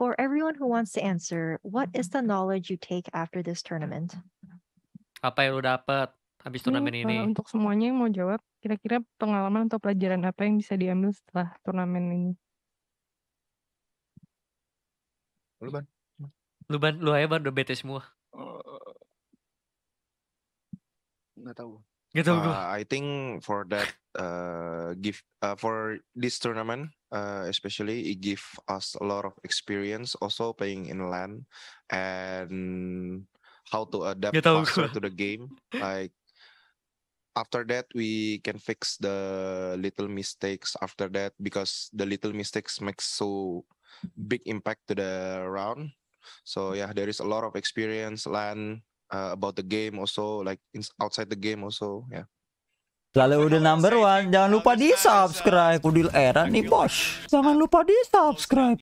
For everyone who wants to answer, what is mm-hmm. the knowledge you take after this tournament? Apa yang lu dapat habis turnamen ini? Uh, untuk semuanya yang mau jawab, kira-kira pengalaman atau pelajaran apa yang bisa diambil setelah turnamen ini? Lu ban. Lu ban, lu aja ban udah bete semua. Uh, tahu. uh, I think for that uh, give uh, for this tournament uh, especially it give us a lot of experience also playing in LAN and how to adapt faster to the game like after that we can fix the little mistakes after that because the little mistakes makes so big impact to the round so yeah there is a lot of experience LAN uh, about the game also like in, outside the game also ya yeah. Lalu udah number one, jangan lupa di subscribe. Kudil era nih bos. Jangan lupa di subscribe.